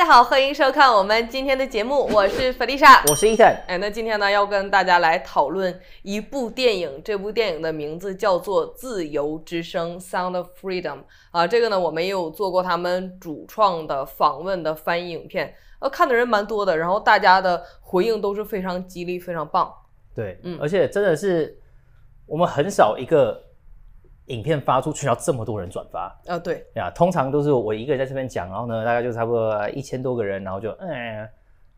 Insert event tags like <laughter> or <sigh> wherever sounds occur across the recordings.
大家好，欢迎收看我们今天的节目，<laughs> 我是 Felicia，我是伊森。哎，那今天呢，要跟大家来讨论一部电影，这部电影的名字叫做《自由之声》（Sound of Freedom）。啊，这个呢，我们也有做过他们主创的访问的翻译影片，呃，看的人蛮多的，然后大家的回应都是非常激励，非常棒。对，嗯，而且真的是我们很少一个。影片发出去，然后这么多人转发啊，对呀，通常都是我一个人在这边讲，然后呢，大概就差不多一千多个人，然后就嗯，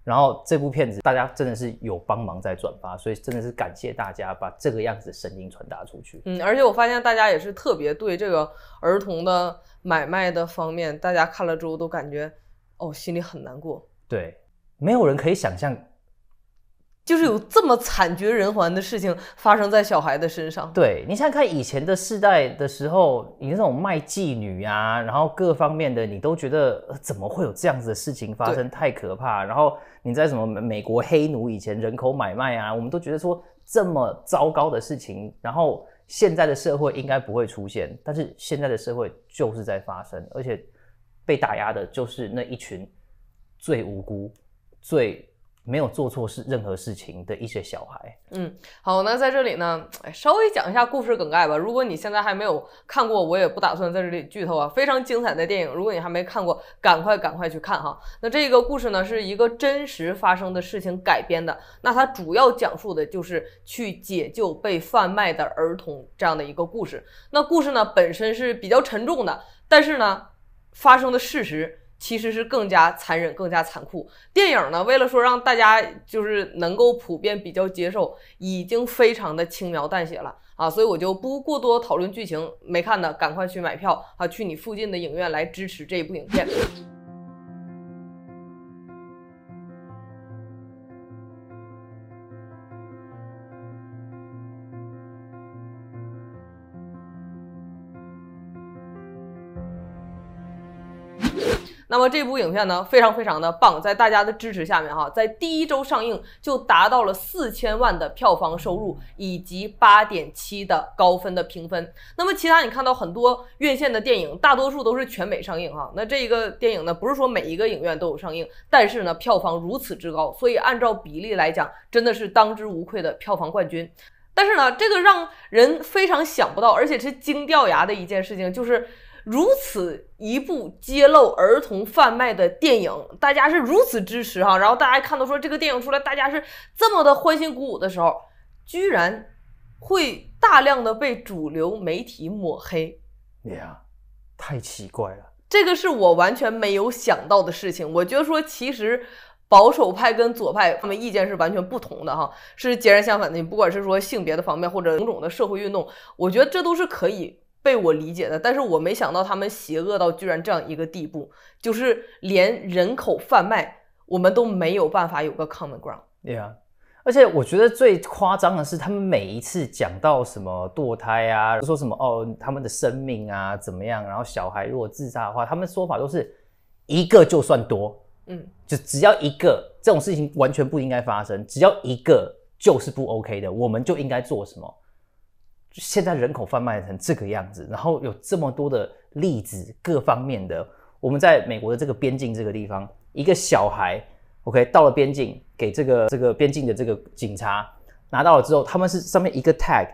然后这部片子大家真的是有帮忙在转发，所以真的是感谢大家把这个样子的声音传达出去。嗯，而且我发现大家也是特别对这个儿童的买卖的方面，大家看了之后都感觉哦心里很难过。对，没有人可以想象。就是有这么惨绝人寰的事情发生在小孩的身上。对，你想想看，以前的世代的时候，你那种卖妓女呀，然后各方面的，你都觉得怎么会有这样子的事情发生？太可怕。然后你在什么美国黑奴以前人口买卖啊，我们都觉得说这么糟糕的事情，然后现在的社会应该不会出现，但是现在的社会就是在发生，而且被打压的就是那一群最无辜、最……没有做错事任何事情的一些小孩，嗯，好，那在这里呢，稍微讲一下故事梗概吧。如果你现在还没有看过，我也不打算在这里剧透啊，非常精彩的电影。如果你还没看过，赶快赶快去看哈。那这个故事呢，是一个真实发生的事情改编的。那它主要讲述的就是去解救被贩卖的儿童这样的一个故事。那故事呢本身是比较沉重的，但是呢，发生的事实。其实是更加残忍、更加残酷。电影呢，为了说让大家就是能够普遍比较接受，已经非常的轻描淡写了啊，所以我就不过多讨论剧情。没看的，赶快去买票啊，去你附近的影院来支持这一部影片。那么这部影片呢，非常非常的棒，在大家的支持下面，哈，在第一周上映就达到了四千万的票房收入，以及八点七的高分的评分。那么其他你看到很多院线的电影，大多数都是全美上映，哈。那这个电影呢，不是说每一个影院都有上映，但是呢，票房如此之高，所以按照比例来讲，真的是当之无愧的票房冠军。但是呢，这个让人非常想不到，而且是惊掉牙的一件事情，就是。如此一部揭露儿童贩卖的电影，大家是如此支持哈，然后大家看到说这个电影出来，大家是这么的欢欣鼓舞的时候，居然会大量的被主流媒体抹黑，呀，太奇怪了，这个是我完全没有想到的事情。我觉得说其实保守派跟左派他们意见是完全不同的哈，是截然相反的。你不管是说性别的方面，或者种种的社会运动，我觉得这都是可以。被我理解的，但是我没想到他们邪恶到居然这样一个地步，就是连人口贩卖我们都没有办法有个 common ground。对啊，而且我觉得最夸张的是，他们每一次讲到什么堕胎啊，说什么哦他们的生命啊怎么样，然后小孩如果自杀的话，他们说法都是一个就算多，嗯，就只要一个这种事情完全不应该发生，只要一个就是不 OK 的，我们就应该做什么？现在人口贩卖成这个样子，然后有这么多的例子，各方面的。我们在美国的这个边境这个地方，一个小孩，OK，到了边境，给这个这个边境的这个警察拿到了之后，他们是上面一个 tag，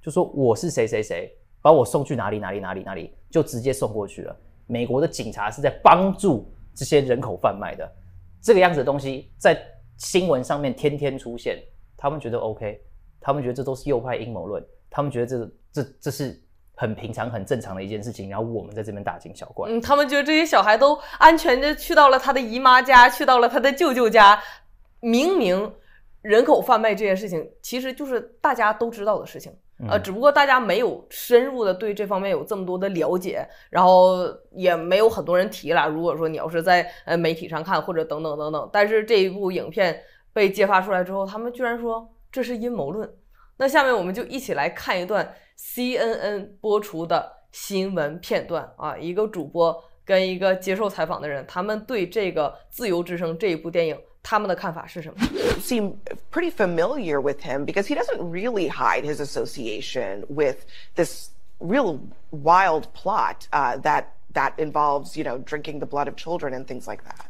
就说我是谁谁谁，把我送去哪里哪里哪里哪里，就直接送过去了。美国的警察是在帮助这些人口贩卖的，这个样子的东西在新闻上面天天出现，他们觉得 OK，他们觉得这都是右派阴谋论。他们觉得这这这是很平常、很正常的一件事情，然后我们在这边大惊小怪。嗯，他们觉得这些小孩都安全的去到了他的姨妈家，去到了他的舅舅家。明明人口贩卖这件事情其实就是大家都知道的事情，呃，只不过大家没有深入的对这方面有这么多的了解，然后也没有很多人提了。如果说你要是在呃媒体上看或者等等等等，但是这一部影片被揭发出来之后，他们居然说这是阴谋论。那下面我们就一起来看一段 CNN pretty familiar with him because he doesn't really hide his association with this real wild plot uh, that that involves, you know, drinking the blood of children and things like that.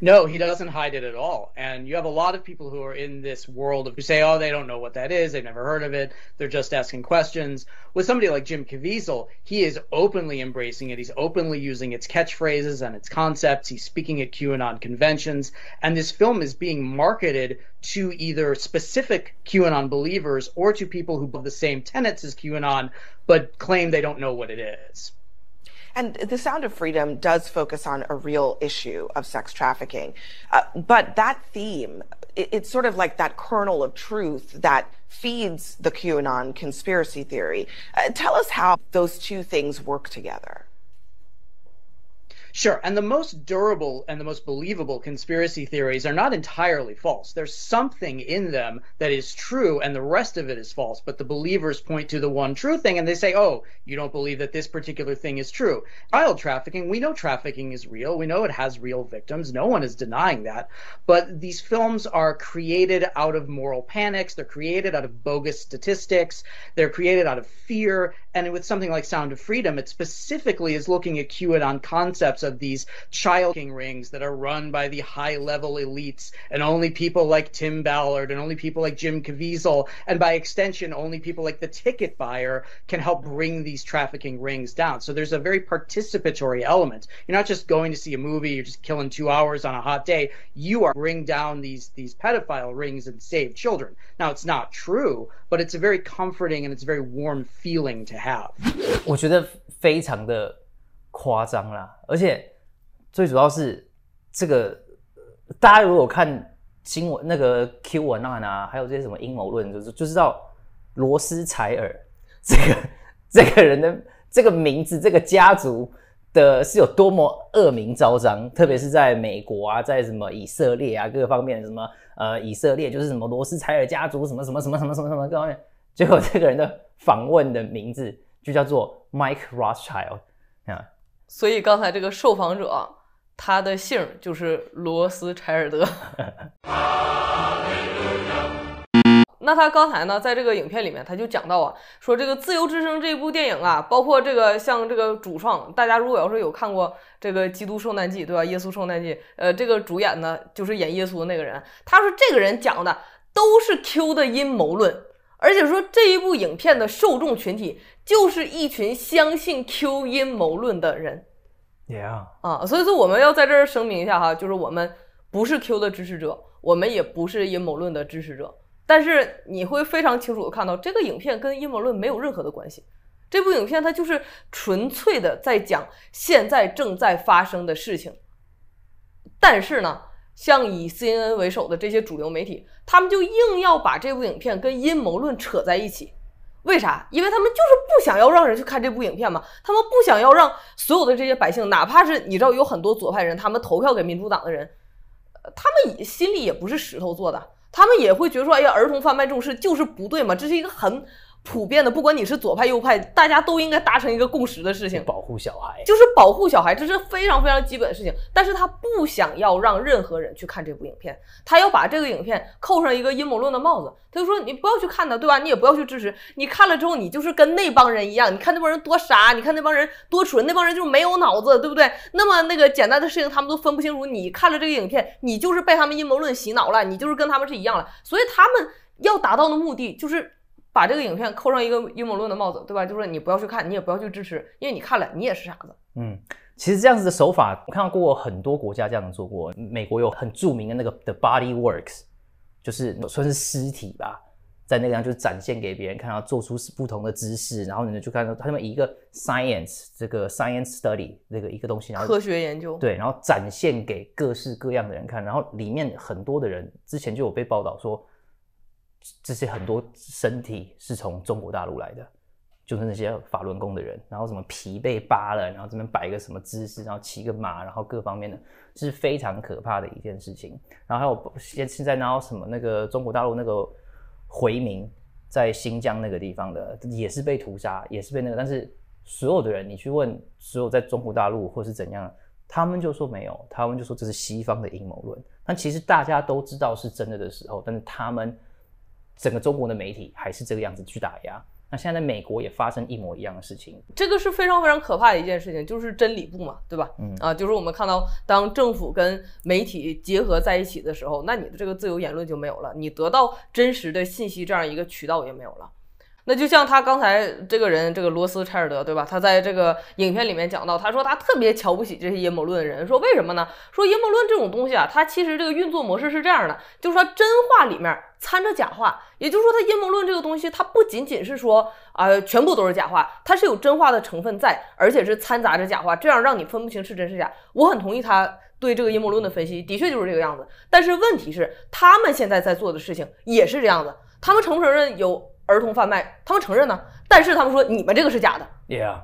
No, he doesn't hide it at all. And you have a lot of people who are in this world of who say, oh, they don't know what that is. They've never heard of it. They're just asking questions. With somebody like Jim Caviezel, he is openly embracing it. He's openly using its catchphrases and its concepts. He's speaking at QAnon conventions. And this film is being marketed to either specific QAnon believers or to people who believe the same tenets as QAnon, but claim they don't know what it is. And The Sound of Freedom does focus on a real issue of sex trafficking. Uh, but that theme, it, it's sort of like that kernel of truth that feeds the QAnon conspiracy theory. Uh, tell us how those two things work together. Sure. And the most durable and the most believable conspiracy theories are not entirely false. There's something in them that is true and the rest of it is false. But the believers point to the one true thing and they say, oh, you don't believe that this particular thing is true. Child trafficking, we know trafficking is real. We know it has real victims. No one is denying that. But these films are created out of moral panics. They're created out of bogus statistics. They're created out of fear and with something like Sound of Freedom, it specifically is looking at QAnon concepts of these childing rings that are run by the high level elites and only people like Tim Ballard and only people like Jim Caviezel and by extension only people like the ticket buyer can help bring these trafficking rings down. So there's a very participatory element. You're not just going to see a movie, you're just killing two hours on a hot day. You are bring down these these pedophile rings and save children. Now it's not true, but it's a very comforting and it's a very warm feeling to have 我觉得非常的夸张啦而且最主要是这个大家如果看新闻那个 q 我娜娜还有这些什么阴谋论就是就知道罗斯柴尔这个 <laughs> 这个人的这个名字这个家族的是有多么恶名昭彰特别是在美国啊在什么以色列啊各方面什么呃，以色列就是什么罗斯柴尔家族，什么什么什么什么什么什么各方面，结果这个人的访问的名字就叫做 Mike Rothschild 啊，所以刚才这个受访者他的姓就是罗斯柴尔德。<laughs> 那他刚才呢，在这个影片里面，他就讲到啊，说这个《自由之声》这部电影啊，包括这个像这个主创，大家如果要是有看过这个《基督圣诞记》，对吧？《耶稣圣诞记》，呃，这个主演呢就是演耶稣的那个人。他说这个人讲的都是 Q 的阴谋论，而且说这一部影片的受众群体就是一群相信 Q 阴谋论的人。也啊啊，所以说我们要在这儿声明一下哈，就是我们不是 Q 的支持者，我们也不是阴谋论的支持者。但是你会非常清楚的看到，这个影片跟阴谋论没有任何的关系。这部影片它就是纯粹的在讲现在正在发生的事情。但是呢，像以 CNN 为首的这些主流媒体，他们就硬要把这部影片跟阴谋论扯在一起。为啥？因为他们就是不想要让人去看这部影片嘛。他们不想要让所有的这些百姓，哪怕是你知道有很多左派人，他们投票给民主党的人，呃，他们也心里也不是石头做的。他们也会觉得说：“哎呀，儿童贩卖这种事就是不对嘛，这是一个很……”普遍的，不管你是左派右派，大家都应该达成一个共识的事情，保护小孩，就是保护小孩，这是非常非常基本的事情。但是他不想要让任何人去看这部影片，他要把这个影片扣上一个阴谋论的帽子，他就说你不要去看它，对吧？你也不要去支持，你看了之后你就是跟那帮人一样，你看那帮人多傻，你看那帮人多蠢，那帮人就是没有脑子，对不对？那么那个简单的事情他们都分不清楚，你看了这个影片，你就是被他们阴谋论洗脑了，你就是跟他们是一样了。所以他们要达到的目的就是。把这个影片扣上一个阴谋论的帽子，对吧？就是你不要去看，你也不要去支持，因为你看了，你也是傻子。嗯，其实这样子的手法，我看过很多国家这样做过。美国有很著名的那个 The Body Works，就是算是尸体吧，在那个方就是展现给别人看，然后做出不同的姿势，然后呢就看到他们一个 science 这个 science study 那个一个东西，然后科学研究对，然后展现给各式各样的人看，然后里面很多的人之前就有被报道说。这些很多身体是从中国大陆来的，就是那些法轮功的人，然后什么皮被扒了，然后这边摆一个什么姿势，然后骑个马，然后各方面的，是非常可怕的一件事情。然后还有现现在然后什么那个中国大陆那个回民在新疆那个地方的，也是被屠杀，也是被那个。但是所有的人你去问所有在中国大陆或是怎样，他们就说没有，他们就说这是西方的阴谋论。但其实大家都知道是真的的时候，但是他们。整个中国的媒体还是这个样子去打压，那现在在美国也发生一模一样的事情，这个是非常非常可怕的一件事情，就是真理部嘛，对吧？嗯啊，就是我们看到，当政府跟媒体结合在一起的时候，那你的这个自由言论就没有了，你得到真实的信息这样一个渠道也没有了。那就像他刚才这个人，这个罗斯柴尔德，对吧？他在这个影片里面讲到，他说他特别瞧不起这些阴谋论的人，说为什么呢？说阴谋论这种东西啊，它其实这个运作模式是这样的，就是说真话里面掺着假话，也就是说，他阴谋论这个东西，它不仅仅是说啊全部都是假话，它是有真话的成分在，而且是掺杂着假话，这样让你分不清是真是假。我很同意他对这个阴谋论的分析，的确就是这个样子。但是问题是，他们现在在做的事情也是这样子，他们承不承认有？儿童贩卖，他们承认呢，但是他们说你们这个是假的。yeah，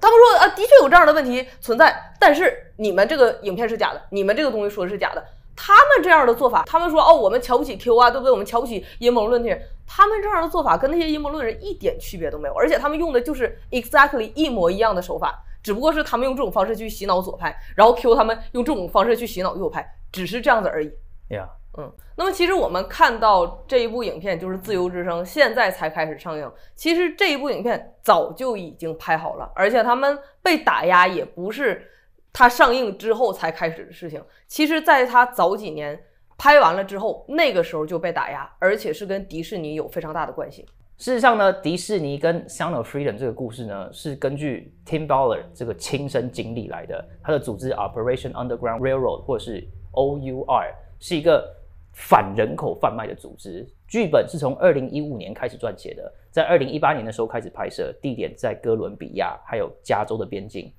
他们说啊，的确有这样的问题存在，但是你们这个影片是假的，你们这个东西说的是假的。他们这样的做法，他们说哦，我们瞧不起 Q 啊，对不对？我们瞧不起阴谋论的人。他们这样的做法跟那些阴谋论人一点区别都没有，而且他们用的就是 exactly 一模一样的手法，只不过是他们用这种方式去洗脑左派，然后 Q 他们用这种方式去洗脑右派，只是这样子而已。yeah。嗯，那么其实我们看到这一部影片就是《自由之声》，现在才开始上映。其实这一部影片早就已经拍好了，而且他们被打压也不是他上映之后才开始的事情。其实，在他早几年拍完了之后，那个时候就被打压，而且是跟迪士尼有非常大的关系。事实上呢，迪士尼跟《Sound of Freedom》这个故事呢，是根据 Tim Dollar 这个亲身经历来的。他的组织 Operation Underground Railroad，或者是 O.U.R.，是一个。反人口贩卖的组织剧本是从二零一五年开始撰写的，在二零一八年的时候开始拍摄，地点在哥伦比亚还有加州的边境。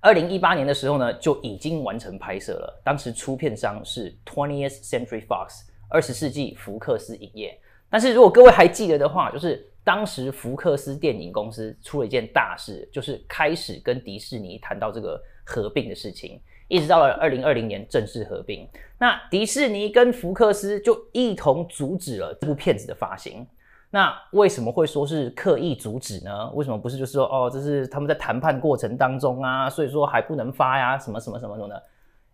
二零一八年的时候呢，就已经完成拍摄了。当时出片商是 Twentieth Century Fox 二十世纪福克斯影业。但是如果各位还记得的话，就是当时福克斯电影公司出了一件大事，就是开始跟迪士尼谈到这个合并的事情。一直到了二零二零年正式合并，那迪士尼跟福克斯就一同阻止了这部片子的发行。那为什么会说是刻意阻止呢？为什么不是就是说哦，这是他们在谈判过程当中啊，所以说还不能发呀，什么什么什么什么的？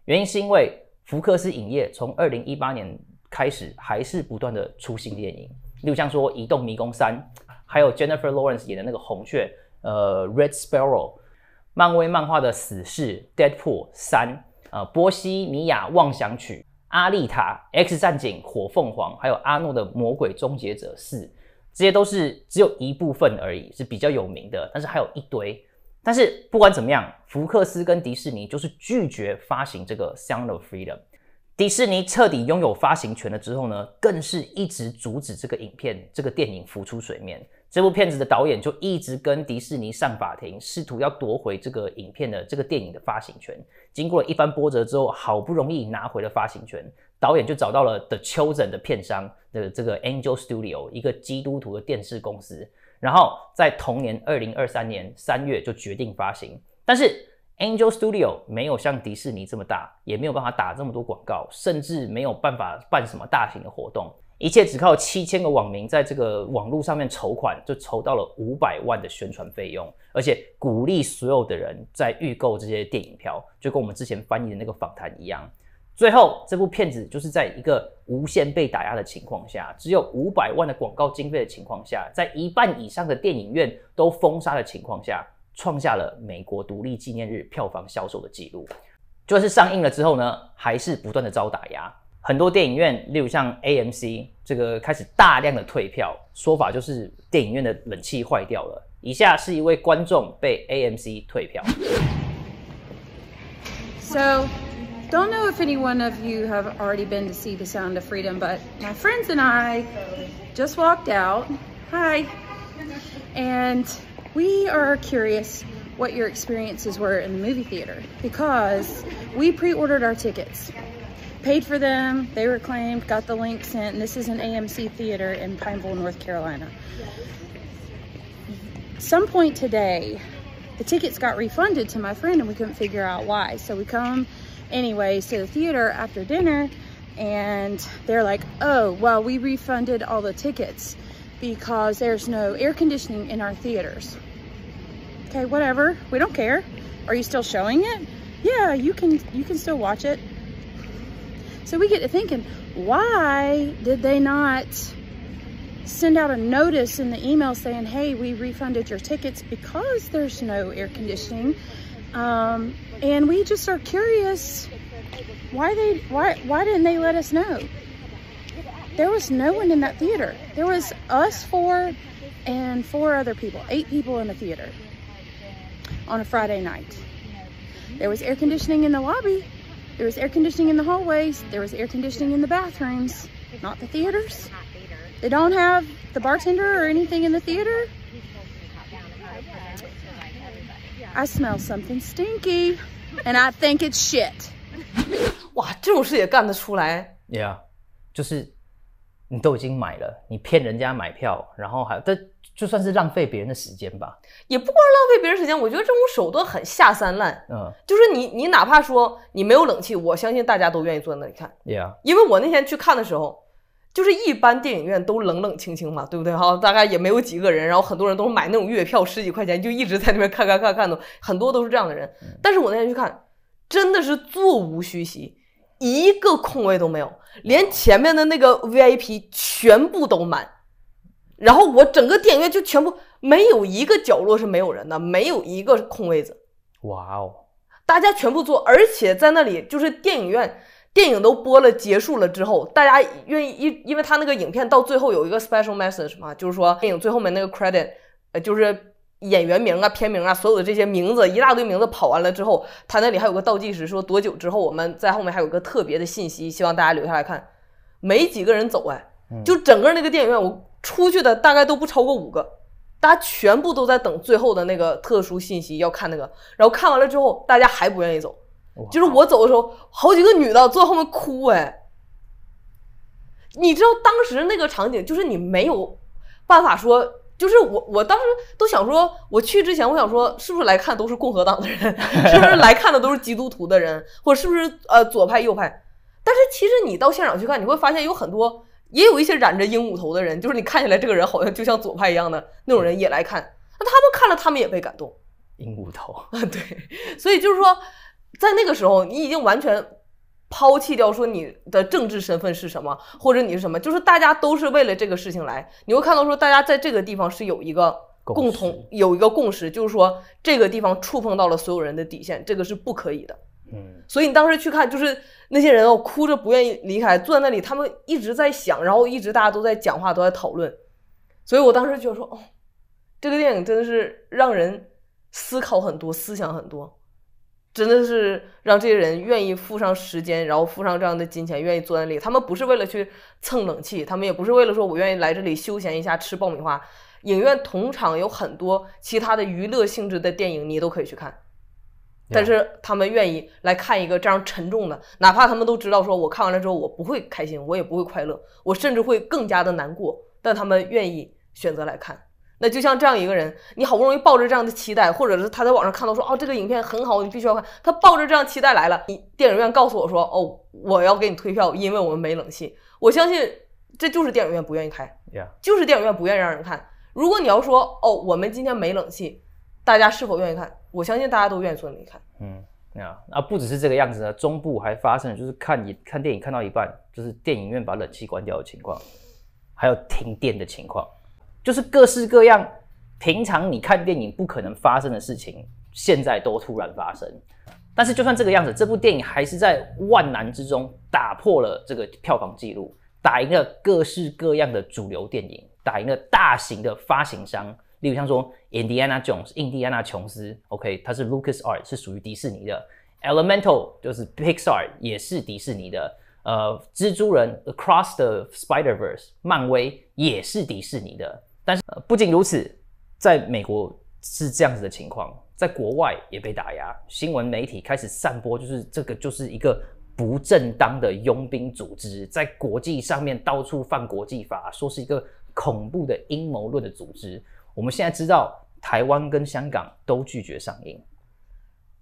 原因是因为福克斯影业从二零一八年开始还是不断的出新电影，就像说《移动迷宫三》，还有 Jennifer Lawrence 演的那个红雀，呃，Red Sparrow。漫威漫画的死侍、Deadpool 三、呃，波西米亚妄想曲、阿丽塔、X 战警、火凤凰，还有阿诺的魔鬼终结者四，这些都是只有一部分而已，是比较有名的。但是还有一堆。但是不管怎么样，福克斯跟迪士尼就是拒绝发行这个《Sound of Freedom》。迪士尼彻底拥有发行权了之后呢，更是一直阻止这个影片、这个电影浮出水面。这部片子的导演就一直跟迪士尼上法庭，试图要夺回这个影片的这个电影的发行权。经过一番波折之后，好不容易拿回了发行权，导演就找到了 The Children 的片商的这个 Angel Studio，一个基督徒的电视公司。然后在同年二零二三年三月就决定发行，但是 Angel Studio 没有像迪士尼这么大，也没有办法打这么多广告，甚至没有办法办什么大型的活动。一切只靠七千个网民在这个网络上面筹款，就筹到了五百万的宣传费用，而且鼓励所有的人在预购这些电影票，就跟我们之前翻译的那个访谈一样。最后，这部片子就是在一个无限被打压的情况下，只有五百万的广告经费的情况下，在一半以上的电影院都封杀的情况下，创下了美国独立纪念日票房销售的记录。就是上映了之后呢，还是不断的遭打压。很多电影院，例如像 AMC 这个开始大量的退票，说法就是电影院的冷气坏掉了。以下是一位观众被 AMC 退票。So, don't know if any one of you have already been to see The Sound of Freedom, but my friends and I just walked out. Hi. And we are curious what your experiences were in the movie theater because we pre-ordered our tickets paid for them, they were claimed, got the link sent, this is an AMC theater in Pineville, North Carolina. Some point today, the tickets got refunded to my friend and we couldn't figure out why. So we come anyways to the theater after dinner and they're like, oh, well, we refunded all the tickets because there's no air conditioning in our theaters. Okay, whatever, we don't care. Are you still showing it? Yeah, you can, you can still watch it. So we get to thinking, why did they not send out a notice in the email saying, hey, we refunded your tickets because there's no air conditioning. Um, and we just are curious why they why why didn't they let us know? There was no one in that theater. There was us four and four other people, eight people in the theater on a Friday night. There was air conditioning in the lobby, there was air conditioning in the hallways. There was air conditioning in the bathrooms, not the theaters. They don't have the bartender or anything in the theater. I smell something stinky and I think it's shit. <laughs> 哇，这种事也干得出来？Yeah，就是你都已经买了，你骗人家买票，然后还，这就算是浪费别人的时间吧，也不光是浪费别人时间。我觉得这种手段很下三滥。嗯，就是你，你哪怕说你没有冷气，我相信大家都愿意坐在那里看。对啊，因为我那天去看的时候，就是一般电影院都冷冷清清嘛，对不对？哈，大概也没有几个人，然后很多人都是买那种月票，十几块钱就一直在那边看，看，看，看的，很多都是这样的人。但是我那天去看，真的是座无虚席。一个空位都没有，连前面的那个 VIP 全部都满，然后我整个电影院就全部没有一个角落是没有人的，没有一个空位子。哇哦，大家全部坐，而且在那里就是电影院电影都播了结束了之后，大家愿意因因为他那个影片到最后有一个 special message 嘛，就是说电影最后面那个 credit，呃，就是。演员名啊，片名啊，所有的这些名字，一大堆名字跑完了之后，他那里还有个倒计时，说多久之后我们在后面还有个特别的信息，希望大家留下来看。没几个人走哎，就整个那个电影院，我出去的大概都不超过五个，大家全部都在等最后的那个特殊信息，要看那个。然后看完了之后，大家还不愿意走，就是我走的时候，好几个女的坐在后面哭哎。你知道当时那个场景，就是你没有办法说。就是我，我当时都想说，我去之前，我想说，是不是来看都是共和党的人，是不是来看的都是基督徒的人，或者是不是呃左派右派？但是其实你到现场去看，你会发现有很多，也有一些染着鹦鹉头的人，就是你看起来这个人好像就像左派一样的那种人也来看，那他们看了，他们也被感动。鹦鹉头，<laughs> 对，所以就是说，在那个时候，你已经完全。抛弃掉说你的政治身份是什么，或者你是什么，就是大家都是为了这个事情来。你会看到说大家在这个地方是有一个共同有一个共识，就是说这个地方触碰到了所有人的底线，这个是不可以的。嗯，所以你当时去看，就是那些人哦哭着不愿意离开，坐在那里，他们一直在想，然后一直大家都在讲话，都在讨论。所以我当时觉得说，哦，这个电影真的是让人思考很多，思想很多。真的是让这些人愿意付上时间，然后付上这样的金钱，愿意坐在那里。他们不是为了去蹭冷气，他们也不是为了说我愿意来这里休闲一下吃爆米花。影院同场有很多其他的娱乐性质的电影，你都可以去看。但是他们愿意来看一个这样沉重的，哪怕他们都知道说我看完了之后我不会开心，我也不会快乐，我甚至会更加的难过，但他们愿意选择来看。那就像这样一个人，你好不容易抱着这样的期待，或者是他在网上看到说哦这个影片很好，你必须要看。他抱着这样期待来了，你电影院告诉我说哦，我要给你退票，因为我们没冷气。我相信这就是电影院不愿意开，就是电影院不愿意让人看。如果你要说哦，我们今天没冷气，大家是否愿意看？我相信大家都愿意说没看。嗯，那啊，不只是这个样子呢，中部还发生就是看一看电影看到一半，就是电影院把冷气关掉的情况，还有停电的情况。就是各式各样，平常你看电影不可能发生的事情，现在都突然发生。但是就算这个样子，这部电影还是在万难之中打破了这个票房记录，打赢了各式各样的主流电影，打赢了大型的发行商，例如像说《Indiana Jones》、《印第安纳琼斯》，OK，它是 Lucas Art 是属于迪士尼的，《Elemental》就是 Pixar 也是迪士尼的，呃，《蜘蛛人》《Across the Spider Verse》漫威也是迪士尼的。但是，不仅如此，在美国是这样子的情况，在国外也被打压，新闻媒体开始散播，就是这个就是一个不正当的佣兵组织，在国际上面到处犯国际法，说是一个恐怖的阴谋论的组织。我们现在知道，台湾跟香港都拒绝上映。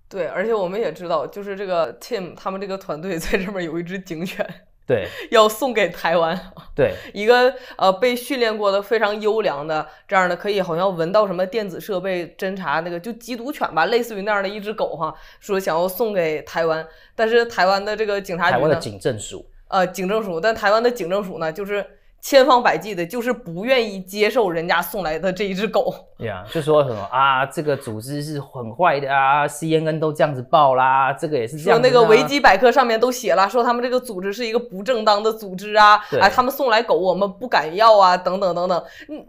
对，而且我们也知道，就是这个 Tim 他们这个团队在这边有一只警犬，对，<laughs> 要送给台湾。对，<laughs> 一个呃被训练过的非常优良的这样的，可以好像闻到什么电子设备侦查那个就缉毒犬吧，类似于那样的一只狗哈，说想要送给台湾，但是台湾的这个警察局，台湾的警政署，呃，警政署，但台湾的警政署呢，就是。千方百计的，就是不愿意接受人家送来的这一只狗。对呀，就说什么啊，这个组织是很坏的啊，CNN 都这样子报啦，这个也是这样。说那个维基百科上面都写了，说他们这个组织是一个不正当的组织啊，哎，他们送来狗，我们不敢要啊，等等等等。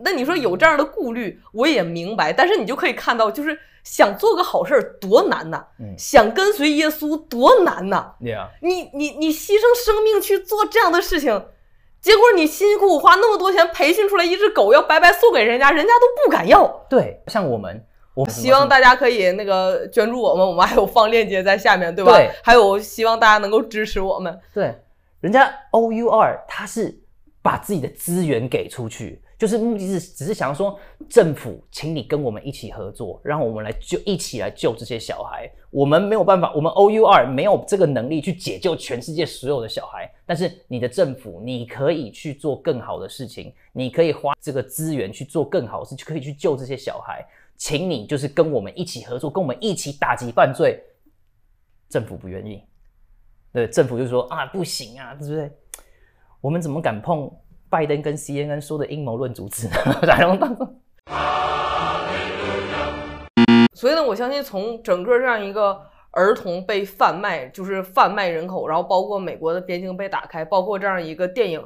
那你说有这样的顾虑，我也明白。但是你就可以看到，就是想做个好事儿多难呐，想跟随耶稣多难呐。你你你你牺牲生命去做这样的事情。结果你辛辛苦苦花那么多钱培训出来一只狗，要白白送给人家，人家都不敢要。对，像我们，我们希望大家可以那个捐助我们，我们还有放链接在下面，对吧？对，还有希望大家能够支持我们。对，人家 O U R 他是把自己的资源给出去。就是目的是只是想要说，政府，请你跟我们一起合作，让我们来救一起来救这些小孩。我们没有办法，我们 O U R 没有这个能力去解救全世界所有的小孩。但是你的政府，你可以去做更好的事情，你可以花这个资源去做更好的事，就可以去救这些小孩。请你就是跟我们一起合作，跟我们一起打击犯罪。政府不愿意，对政府就说啊，不行啊，对不对？我们怎么敢碰？拜登跟 CNN 说的阴谋论组织彩虹党。<laughs> 所以呢，我相信从整个这样一个儿童被贩卖，就是贩卖人口，然后包括美国的边境被打开，包括这样一个电影，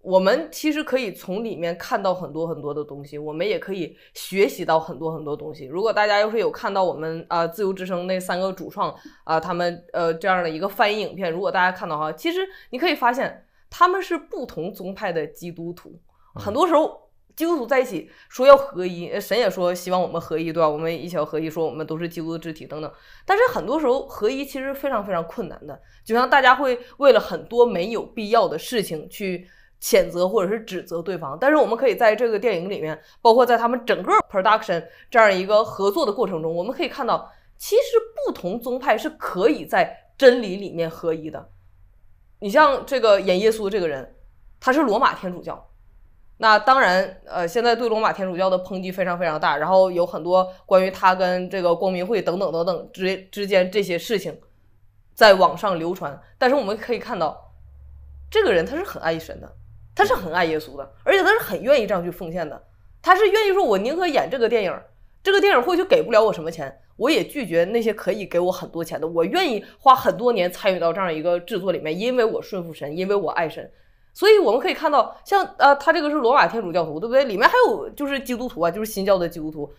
我们其实可以从里面看到很多很多的东西，我们也可以学习到很多很多东西。如果大家要是有看到我们啊，自由之声那三个主创啊，他们呃这样的一个翻译影片，如果大家看到哈，其实你可以发现。他们是不同宗派的基督徒，很多时候基督徒在一起说要合一，呃，神也说希望我们合一，对吧？我们一起要合一，说我们都是基督的肢体等等。但是很多时候合一其实非常非常困难的，就像大家会为了很多没有必要的事情去谴责或者是指责对方。但是我们可以在这个电影里面，包括在他们整个 production 这样一个合作的过程中，我们可以看到，其实不同宗派是可以在真理里面合一的。你像这个演耶稣这个人，他是罗马天主教，那当然，呃，现在对罗马天主教的抨击非常非常大，然后有很多关于他跟这个光明会等等等等之之间这些事情在网上流传。但是我们可以看到，这个人他是很爱神的，他是很爱耶稣的，而且他是很愿意这样去奉献的，他是愿意说，我宁可演这个电影，这个电影或许给不了我什么钱。我也拒绝那些可以给我很多钱的，我愿意花很多年参与到这样一个制作里面，因为我顺服神，因为我爱神。所以我们可以看到，像呃，他这个是罗马天主教徒，对不对？里面还有就是基督徒啊，就是新教的基督徒。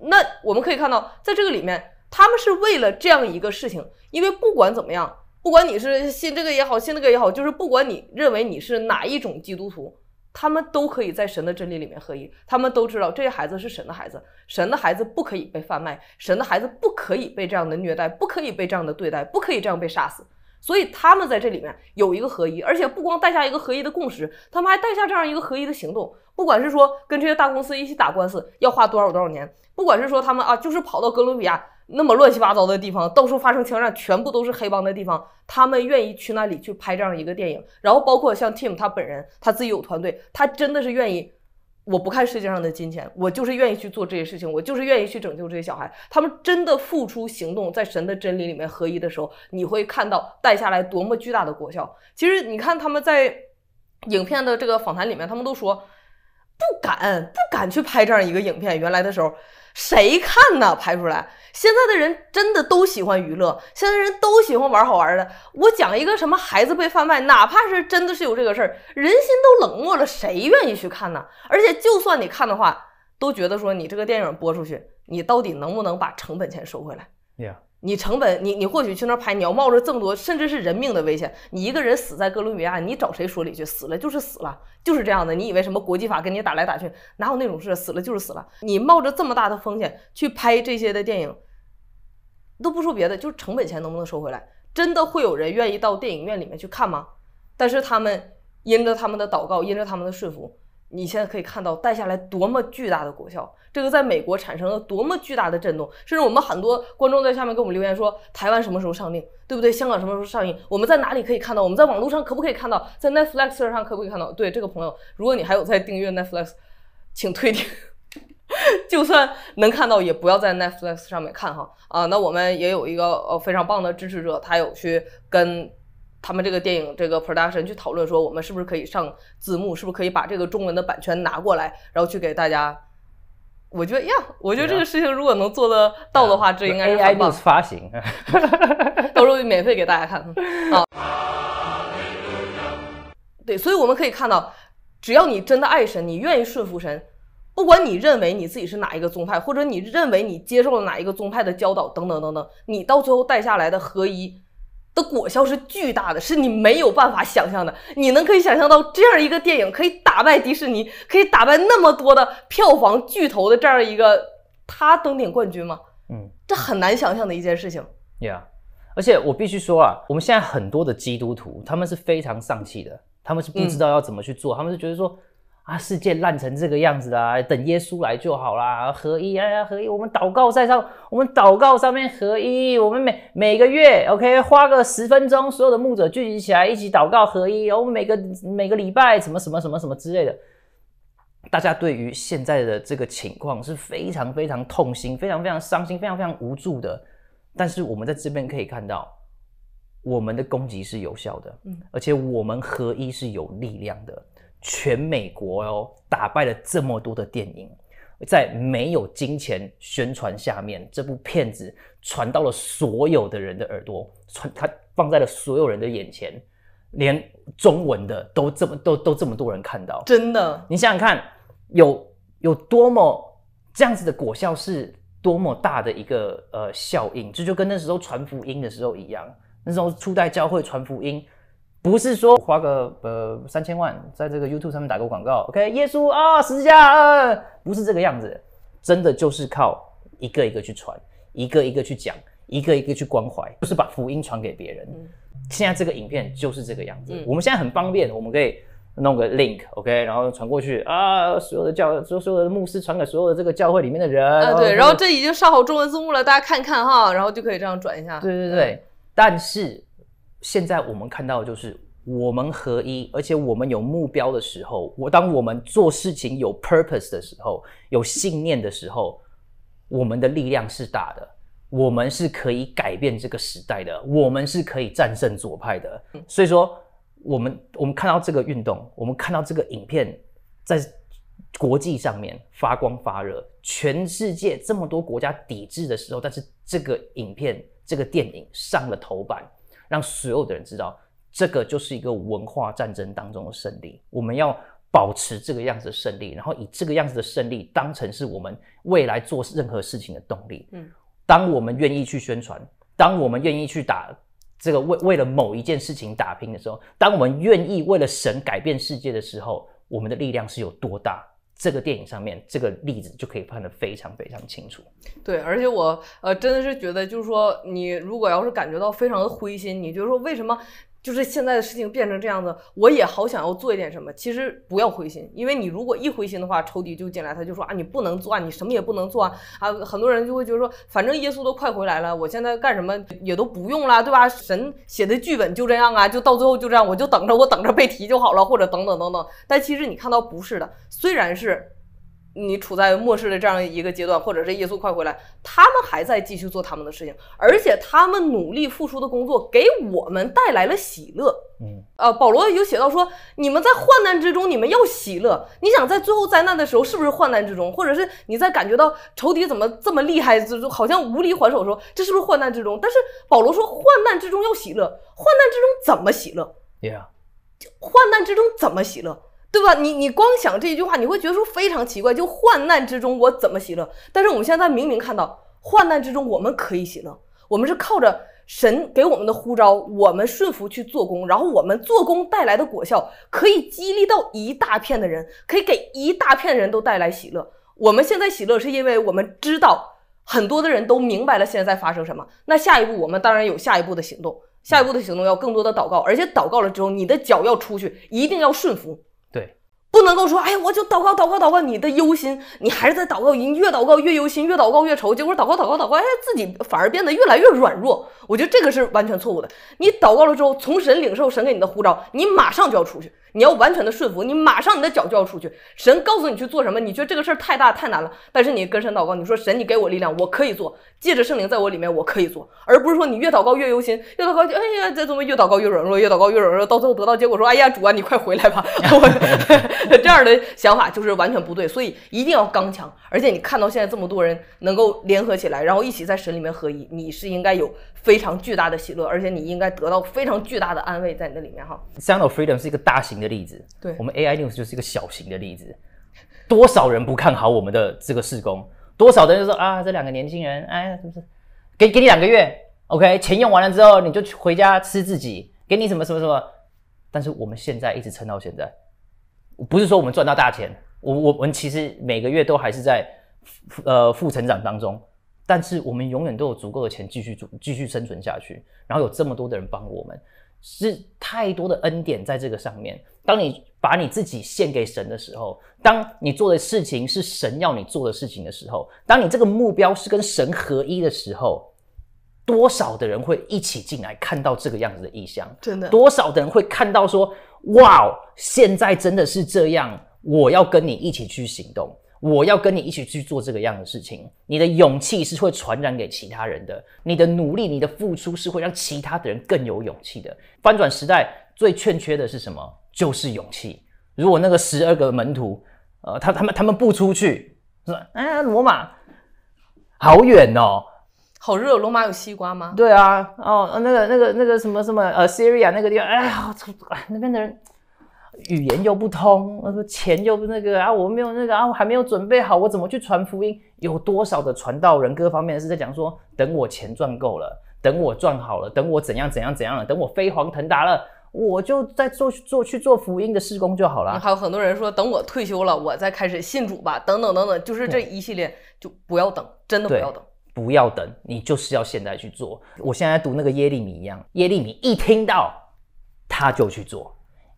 那我们可以看到，在这个里面，他们是为了这样一个事情，因为不管怎么样，不管你是信这个也好，信那个也好，就是不管你认为你是哪一种基督徒。他们都可以在神的真理里面合一。他们都知道这些孩子是神的孩子，神的孩子不可以被贩卖，神的孩子不可以被这样的虐待，不可以被这样的对待，不可以这样被杀死。所以他们在这里面有一个合一，而且不光带下一个合一的共识，他们还带下这样一个合一的行动。不管是说跟这些大公司一起打官司要花多少多少年，不管是说他们啊，就是跑到哥伦比亚。那么乱七八糟的地方，到处发生枪战，全部都是黑帮的地方，他们愿意去那里去拍这样一个电影。然后包括像 Tim 他本人，他自己有团队，他真的是愿意。我不看世界上的金钱，我就是愿意去做这些事情，我就是愿意去拯救这些小孩。他们真的付出行动，在神的真理里面合一的时候，你会看到带下来多么巨大的果效。其实你看他们在影片的这个访谈里面，他们都说。不敢，不敢去拍这样一个影片。原来的时候，谁看呢？拍出来，现在的人真的都喜欢娱乐，现在人都喜欢玩好玩的。我讲一个什么孩子被贩卖，哪怕是真的是有这个事儿，人心都冷漠了，谁愿意去看呢？而且，就算你看的话，都觉得说你这个电影播出去，你到底能不能把成本钱收回来？你成本，你你或许去那儿拍，你要冒着这么多甚至是人命的危险，你一个人死在哥伦比亚，你找谁说理去？死了就是死了，就是这样的。你以为什么国际法跟你打来打去，哪有那种事？死了就是死了。你冒着这么大的风险去拍这些的电影，都不说别的，就是成本钱能不能收回来？真的会有人愿意到电影院里面去看吗？但是他们因着他们的祷告，因着他们的顺服。你现在可以看到带下来多么巨大的果效，这个在美国产生了多么巨大的震动，甚至我们很多观众在下面给我们留言说，台湾什么时候上映，对不对？香港什么时候上映？我们在哪里可以看到？我们在网络上可不可以看到？在 Netflix 上可不可以看到？对，这个朋友，如果你还有在订阅 Netflix，请退订，<laughs> 就算能看到，也不要在 Netflix 上面看哈。啊，那我们也有一个呃非常棒的支持者，他有去跟。他们这个电影这个 production 去讨论说，我们是不是可以上字幕，是不是可以把这个中文的版权拿过来，然后去给大家。我觉得呀，我觉得这个事情如果能做得到的话，这应该是很棒。I M O S 发行，到时候免费给大家看。啊，对，所以我们可以看到，只要你真的爱神，你愿意顺服神，不管你认为你自己是哪一个宗派，或者你认为你接受了哪一个宗派的教导，等等等等，你到最后带下来的合一。果效是巨大的，是你没有办法想象的。你能可以想象到这样一个电影可以打败迪士尼，可以打败那么多的票房巨头的这样一个他登顶冠军吗？嗯，这很难想象的一件事情。Yeah，而且我必须说啊，我们现在很多的基督徒，他们是非常丧气的，他们是不知道要怎么去做，他们是觉得说。啊！世界烂成这个样子啦，等耶稣来就好啦。合一，哎呀，合一！我们祷告在上，我们祷告上面合一。我们每每个月，OK，花个十分钟，所有的牧者聚集起来一起祷告合一。然后我们每个每个礼拜，什么什么什么什么之类的。大家对于现在的这个情况是非常非常痛心，非常非常伤心，非常非常无助的。但是我们在这边可以看到，我们的攻击是有效的，嗯，而且我们合一是有力量的。全美国哦打败了这么多的电影，在没有金钱宣传下面，这部片子传到了所有的人的耳朵，传它放在了所有人的眼前，连中文的都这么都都这么多人看到，真的。你想想看，有有多么这样子的果效，是多么大的一个呃效应，这就跟那时候传福音的时候一样，那时候初代教会传福音。不是说花个呃三千万在这个 YouTube 上面打个广告，OK？耶稣啊，十字架啊，不是这个样子，真的就是靠一个一个去传，一个一个去讲，一个一个去关怀，就是把福音传给别人。现在这个影片就是这个样子。我们现在很方便，我们可以弄个 link，OK？然后传过去啊，所有的教，所有的牧师传给所有的这个教会里面的人。啊、对，然后这已经上好中文字幕了，大家看看哈，然后就可以这样转一下。对对对，但是。现在我们看到就是我们合一，而且我们有目标的时候，我当我们做事情有 purpose 的时候，有信念的时候，我们的力量是大的，我们是可以改变这个时代的，我们是可以战胜左派的。所以说，我们我们看到这个运动，我们看到这个影片在国际上面发光发热，全世界这么多国家抵制的时候，但是这个影片这个电影上了头版。让所有的人知道，这个就是一个文化战争当中的胜利。我们要保持这个样子的胜利，然后以这个样子的胜利当成是我们未来做任何事情的动力。嗯，当我们愿意去宣传，当我们愿意去打这个为为了某一件事情打拼的时候，当我们愿意为了神改变世界的时候，我们的力量是有多大？这个电影上面这个例子就可以判得非常非常清楚。对，而且我呃真的是觉得，就是说你如果要是感觉到非常的灰心，你就说为什么？就是现在的事情变成这样子，我也好想要做一点什么。其实不要灰心，因为你如果一灰心的话，仇敌就进来，他就说啊，你不能做啊，你什么也不能做啊啊！很多人就会觉得说，反正耶稣都快回来了，我现在干什么也都不用啦，对吧？神写的剧本就这样啊，就到最后就这样，我就等着我等着被提就好了，或者等等等等。但其实你看到不是的，虽然是。你处在末世的这样一个阶段，或者是耶稣快回来，他们还在继续做他们的事情，而且他们努力付出的工作给我们带来了喜乐。嗯，呃，保罗有写到说，你们在患难之中，你们要喜乐。你想在最后灾难的时候，是不是患难之中？或者是你在感觉到仇敌怎么这么厉害就好像无力还手的时候，这是不是患难之中？但是保罗说，患难之中要喜乐，患难之中怎么喜乐？爷爷，患难之中怎么喜乐？对吧？你你光想这一句话，你会觉得说非常奇怪，就患难之中我怎么喜乐？但是我们现在明明看到患难之中我们可以喜乐，我们是靠着神给我们的呼召，我们顺服去做工，然后我们做工带来的果效可以激励到一大片的人，可以给一大片人都带来喜乐。我们现在喜乐是因为我们知道很多的人都明白了现在在发生什么。那下一步我们当然有下一步的行动，下一步的行动要更多的祷告，而且祷告了之后你的脚要出去，一定要顺服。对，不能够说，哎，我就祷告祷告祷告，你的忧心，你还是在祷告，你越祷告越忧心，越祷告越愁，结果祷告祷告祷告，哎，自己反而变得越来越软弱。我觉得这个是完全错误的。你祷告了之后，从神领受神给你的呼召，你马上就要出去。你要完全的顺服，你马上你的脚就要出去。神告诉你去做什么，你觉得这个事儿太大太难了，但是你跟神祷告，你说神，你给我力量，我可以做，借着圣灵在我里面，我可以做，而不是说你越祷告越忧心，越祷告就哎呀这怎么越祷告越软弱，越祷告越软弱，到最后得到结果说哎呀主啊你快回来吧，<laughs> 这样的想法就是完全不对，所以一定要刚强，而且你看到现在这么多人能够联合起来，然后一起在神里面合一，你是应该有。非常巨大的喜乐，而且你应该得到非常巨大的安慰在你那里面哈。《Sound of Freedom》是一个大型的例子，对，我们 AI News 就是一个小型的例子。多少人不看好我们的这个试工？多少人就说啊，这两个年轻人，哎，给给你两个月，OK，钱用完了之后你就回家吃自己，给你什么什么什么。但是我们现在一直撑到现在，不是说我们赚到大钱，我我我们其实每个月都还是在呃负成长当中。但是我们永远都有足够的钱继续住、继续生存下去，然后有这么多的人帮我们，是太多的恩典在这个上面。当你把你自己献给神的时候，当你做的事情是神要你做的事情的时候，当你这个目标是跟神合一的时候，多少的人会一起进来看到这个样子的意象？真的，多少的人会看到说：“哇，现在真的是这样，我要跟你一起去行动。”我要跟你一起去做这个样的事情。你的勇气是会传染给其他人的，你的努力、你的付出是会让其他的人更有勇气的。翻转时代最欠缺的是什么？就是勇气。如果那个十二个门徒，呃，他他们他们不出去，是吧？哎，罗马好远哦，好热。罗马有西瓜吗？对啊，哦，那个那个那个什么什么呃，s r i a 那个地方，哎呀，那边的人。语言又不通，说钱又那个啊，我没有那个啊，我还没有准备好，我怎么去传福音？有多少的传道人，各方面是在讲说，等我钱赚够了，等我赚好了，等我怎样怎样怎样了，等我飞黄腾达了，我就在做做去做福音的施工就好了。还有很多人说，等我退休了，我再开始信主吧，等等等等，就是这一系列就不要等，真的不要等，不要等，你就是要现在去做。我现在读那个耶利米一样，耶利米一听到他就去做。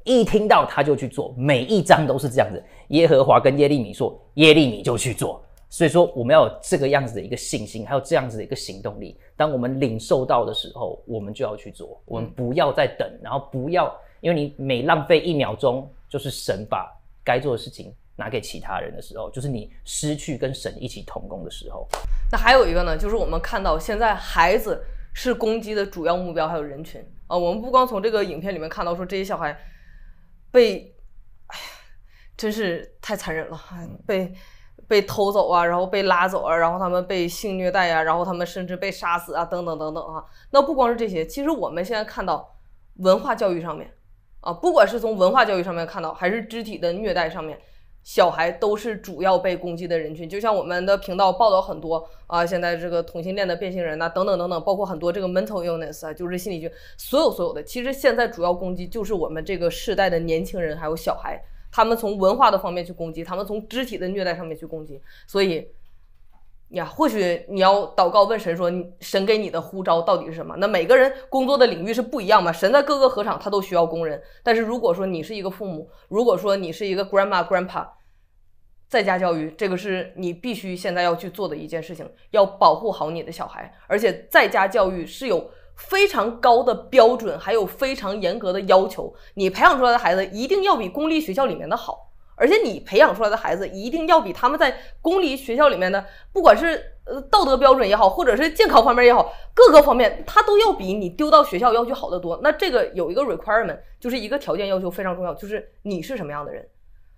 一听到他就去做，每一章都是这样子。耶和华跟耶利米说，耶利米就去做。所以说我们要有这个样子的一个信心，还有这样子的一个行动力。当我们领受到的时候，我们就要去做，我们不要再等，然后不要，因为你每浪费一秒钟，就是神把该做的事情拿给其他人的时候，就是你失去跟神一起同工的时候。那还有一个呢，就是我们看到现在孩子是攻击的主要目标，还有人群啊。我们不光从这个影片里面看到说这些小孩。被，哎呀，真是太残忍了！被被偷走啊，然后被拉走啊，然后他们被性虐待啊，然后他们甚至被杀死啊，等等等等啊！那不光是这些，其实我们现在看到文化教育上面啊，不管是从文化教育上面看到，还是肢体的虐待上面。小孩都是主要被攻击的人群，就像我们的频道报道很多啊，现在这个同性恋的变性人呐，等等等等，包括很多这个 mental illness 啊，就是心理学所有所有的，其实现在主要攻击就是我们这个世代的年轻人还有小孩，他们从文化的方面去攻击，他们从肢体的虐待上面去攻击，所以。呀，或许你要祷告问神说，神给你的呼召到底是什么？那每个人工作的领域是不一样嘛。神在各个工场他都需要工人。但是如果说你是一个父母，如果说你是一个 grandma、grandpa，在家教育，这个是你必须现在要去做的一件事情，要保护好你的小孩。而且在家教育是有非常高的标准，还有非常严格的要求。你培养出来的孩子一定要比公立学校里面的好。而且你培养出来的孩子，一定要比他们在公立学校里面的，不管是呃道德标准也好，或者是健康方面也好，各个方面他都要比你丢到学校要求好得多。那这个有一个 requirement，就是一个条件要求非常重要，就是你是什么样的人，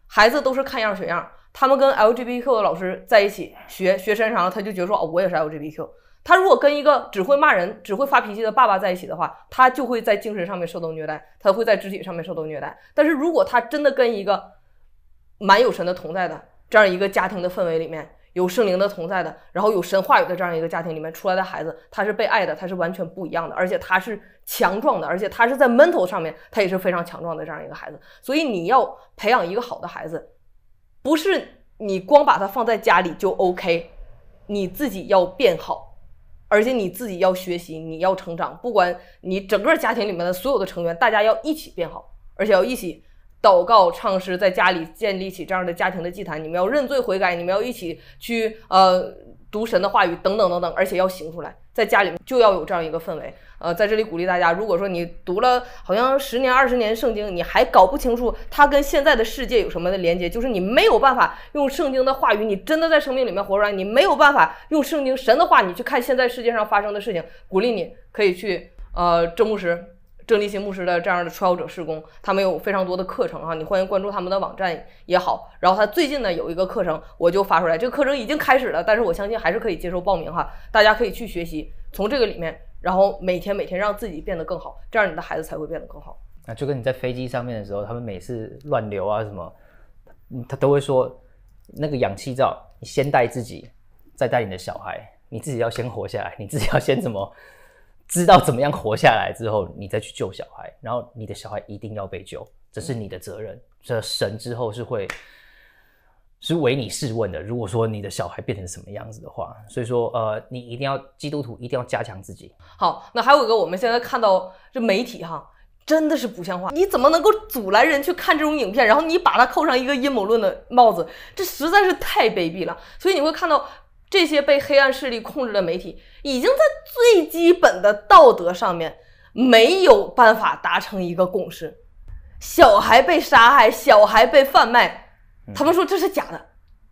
孩子都是看样学样。他们跟 LGBTQ 的老师在一起学学身上，他就觉得说哦，我也是 LGBTQ。他如果跟一个只会骂人、只会发脾气的爸爸在一起的话，他就会在精神上面受到虐待，他会在肢体上面受到虐待。但是如果他真的跟一个蛮有神的同在的这样一个家庭的氛围里面，有圣灵的同在的，然后有神话语的这样一个家庭里面出来的孩子，他是被爱的，他是完全不一样的，而且他是强壮的，而且他是在 mental 上面他也是非常强壮的这样一个孩子。所以你要培养一个好的孩子，不是你光把他放在家里就 OK，你自己要变好，而且你自己要学习，你要成长。不管你整个家庭里面的所有的成员，大家要一起变好，而且要一起。祷告、唱诗，在家里建立起这样的家庭的祭坛。你们要认罪悔改，你们要一起去呃读神的话语，等等等等，而且要行出来。在家里就要有这样一个氛围。呃，在这里鼓励大家，如果说你读了好像十年、二十年圣经，你还搞不清楚它跟现在的世界有什么的连接，就是你没有办法用圣经的话语，你真的在生命里面活出来，你没有办法用圣经神的话，你去看现在世界上发生的事情。鼓励你可以去呃争牧师。正立新牧师的这样的出道者施工，他们有非常多的课程哈，你欢迎关注他们的网站也好。然后他最近呢有一个课程，我就发出来，这个课程已经开始了，但是我相信还是可以接受报名哈，大家可以去学习，从这个里面，然后每天每天让自己变得更好，这样你的孩子才会变得更好。那就跟你在飞机上面的时候，他们每次乱流啊什么，他都会说那个氧气罩，你先带自己，再带你的小孩，你自己要先活下来，你自己要先怎么？知道怎么样活下来之后，你再去救小孩，然后你的小孩一定要被救，这是你的责任。这神之后是会，是为你试问的。如果说你的小孩变成什么样子的话，所以说呃，你一定要基督徒一定要加强自己。好，那还有一个我们现在看到这媒体哈，真的是不像话。你怎么能够阻拦人去看这种影片，然后你把它扣上一个阴谋论的帽子？这实在是太卑鄙了。所以你会看到。这些被黑暗势力控制的媒体，已经在最基本的道德上面没有办法达成一个共识。小孩被杀害，小孩被贩卖，他们说这是假的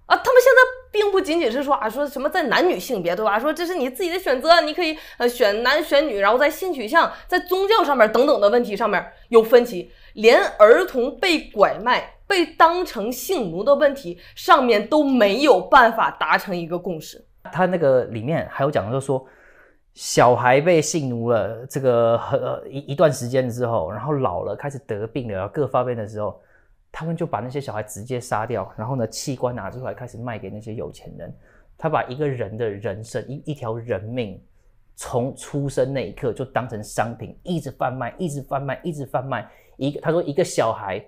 啊！他们现在并不仅仅是说啊，说什么在男女性别对吧？说这是你自己的选择，你可以呃选男选女，然后在性取向、在宗教上面等等的问题上面有分歧。连儿童被拐卖、被当成性奴的问题，上面都没有办法达成一个共识。他那个里面还有讲，就说小孩被性奴了，这个和一一段时间之后，然后老了开始得病了，各方面的时候，他们就把那些小孩直接杀掉，然后呢器官拿出来开始卖给那些有钱人。他把一个人的人生一一条人命，从出生那一刻就当成商品，一直贩卖，一直贩卖，一直贩卖。一，他说一个小孩，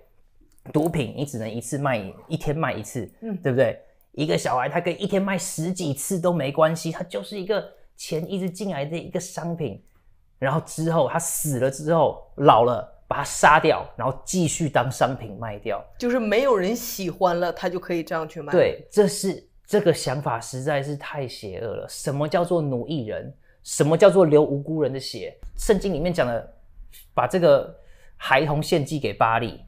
毒品你只能一次卖，一天卖一次，嗯，对不对？一个小孩他可以一天卖十几次都没关系，他就是一个钱一直进来的一个商品。然后之后他死了之后老了，把他杀掉，然后继续当商品卖掉，就是没有人喜欢了，他就可以这样去卖。对，这是这个想法实在是太邪恶了。什么叫做奴役人？什么叫做流无辜人的血？圣经里面讲的，把这个。孩童献祭给巴黎，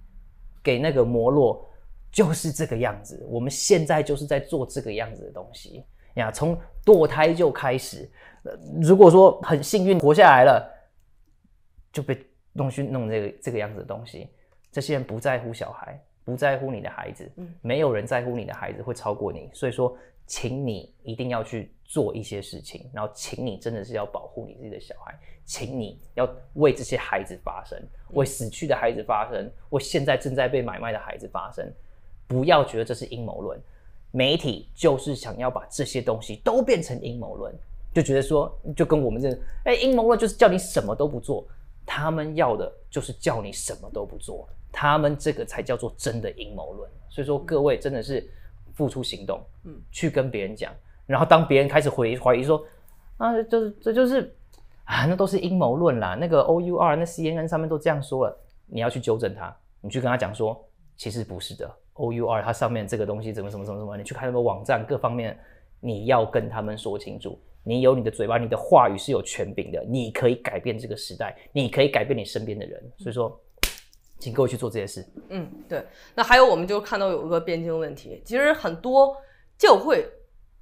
给那个摩洛，就是这个样子。我们现在就是在做这个样子的东西呀，从堕胎就开始。如果说很幸运活下来了，就被弄去弄这个这个样子的东西。这些人不在乎小孩，不在乎你的孩子，没有人在乎你的孩子会超过你。所以说。请你一定要去做一些事情，然后，请你真的是要保护你自己的小孩，请你要为这些孩子发声，为死去的孩子发声，为现在正在被买卖的孩子发声。不要觉得这是阴谋论，媒体就是想要把这些东西都变成阴谋论，就觉得说就跟我们这，哎，阴谋论就是叫你什么都不做，他们要的就是叫你什么都不做，他们这个才叫做真的阴谋论。所以说，各位真的是。付出行动，嗯，去跟别人讲，然后当别人开始怀怀疑说，啊，就是这就是啊，那都是阴谋论啦。那个 O U R 那 C N N 上面都这样说了，你要去纠正他，你去跟他讲说，其实不是的，O U R 它上面这个东西怎么怎么怎么怎么，你去看他们网站，各方面，你要跟他们说清楚。你有你的嘴巴，你的话语是有权柄的，你可以改变这个时代，你可以改变你身边的人。所以说。请各位去做这件事。嗯，对。那还有，我们就看到有一个边境问题。其实很多教会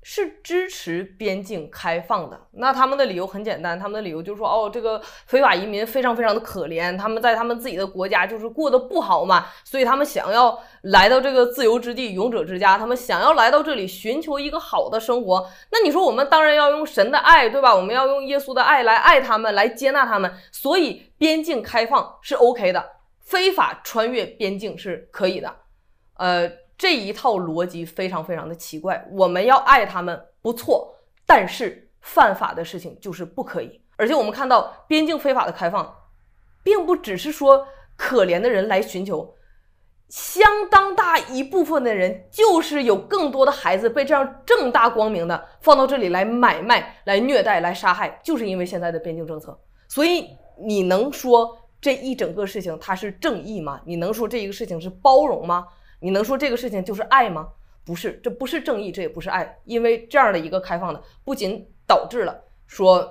是支持边境开放的。那他们的理由很简单，他们的理由就是说，哦，这个非法移民非常非常的可怜，他们在他们自己的国家就是过得不好嘛，所以他们想要来到这个自由之地、勇者之家，他们想要来到这里寻求一个好的生活。那你说，我们当然要用神的爱，对吧？我们要用耶稣的爱来爱他们，来接纳他们。所以，边境开放是 OK 的。非法穿越边境是可以的，呃，这一套逻辑非常非常的奇怪。我们要爱他们不错，但是犯法的事情就是不可以。而且我们看到边境非法的开放，并不只是说可怜的人来寻求，相当大一部分的人就是有更多的孩子被这样正大光明的放到这里来买卖、来虐待、来杀害，就是因为现在的边境政策。所以你能说？这一整个事情，它是正义吗？你能说这一个事情是包容吗？你能说这个事情就是爱吗？不是，这不是正义，这也不是爱，因为这样的一个开放的，不仅导致了说，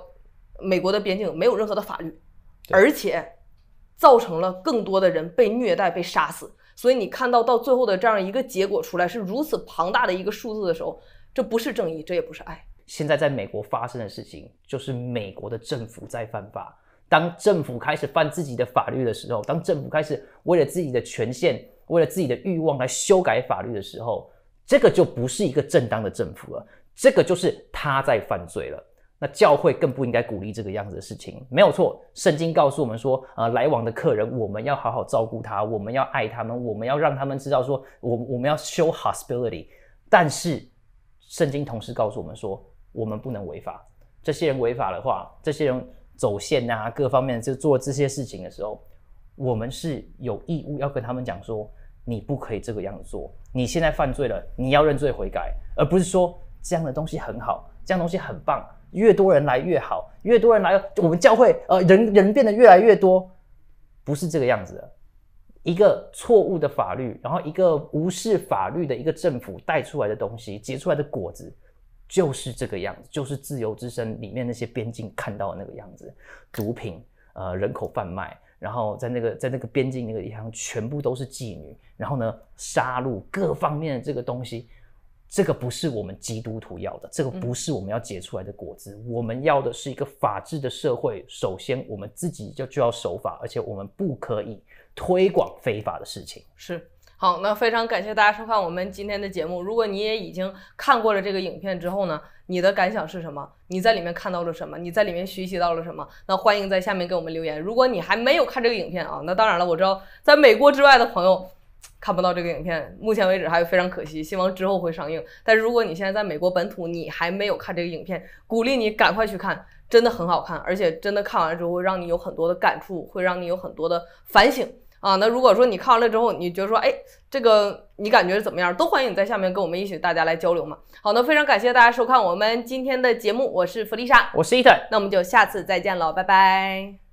美国的边境没有任何的法律，而且造成了更多的人被虐待、被杀死。所以你看到到最后的这样一个结果出来是如此庞大的一个数字的时候，这不是正义，这也不是爱。现在在美国发生的事情，就是美国的政府在犯法。当政府开始犯自己的法律的时候，当政府开始为了自己的权限、为了自己的欲望来修改法律的时候，这个就不是一个正当的政府了。这个就是他在犯罪了。那教会更不应该鼓励这个样子的事情，没有错。圣经告诉我们说，啊，来往的客人，我们要好好照顾他，我们要爱他们，我们要让他们知道说，我我们要 show hospitality。但是，圣经同时告诉我们说，我们不能违法。这些人违法的话，这些人。走线啊，各方面就做这些事情的时候，我们是有义务要跟他们讲说，你不可以这个样子做，你现在犯罪了，你要认罪悔改，而不是说这样的东西很好，这样东西很棒，越多人来越好，越多人来，我们教会呃，人人变得越来越多，不是这个样子的。一个错误的法律，然后一个无视法律的一个政府带出来的东西，结出来的果子。就是这个样子，就是《自由之声》里面那些边境看到的那个样子，毒品，呃，人口贩卖，然后在那个在那个边境那个地方，全部都是妓女，然后呢，杀戮各方面的这个东西，这个不是我们基督徒要的，这个不是我们要结出来的果子，我们要的是一个法治的社会。首先，我们自己就就要守法，而且我们不可以推广非法的事情。是。好，那非常感谢大家收看我们今天的节目。如果你也已经看过了这个影片之后呢，你的感想是什么？你在里面看到了什么？你在里面学习到了什么？那欢迎在下面给我们留言。如果你还没有看这个影片啊，那当然了，我知道在美国之外的朋友看不到这个影片，目前为止还非常可惜。希望之后会上映。但是如果你现在在美国本土，你还没有看这个影片，鼓励你赶快去看，真的很好看，而且真的看完之后让你有很多的感触，会让你有很多的反省。啊，那如果说你看完了之后，你觉得说，哎，这个你感觉怎么样，都欢迎你在下面跟我们一起大家来交流嘛。好，那非常感谢大家收看我们今天的节目，我是弗丽莎，我是伊特，那我们就下次再见了，拜拜。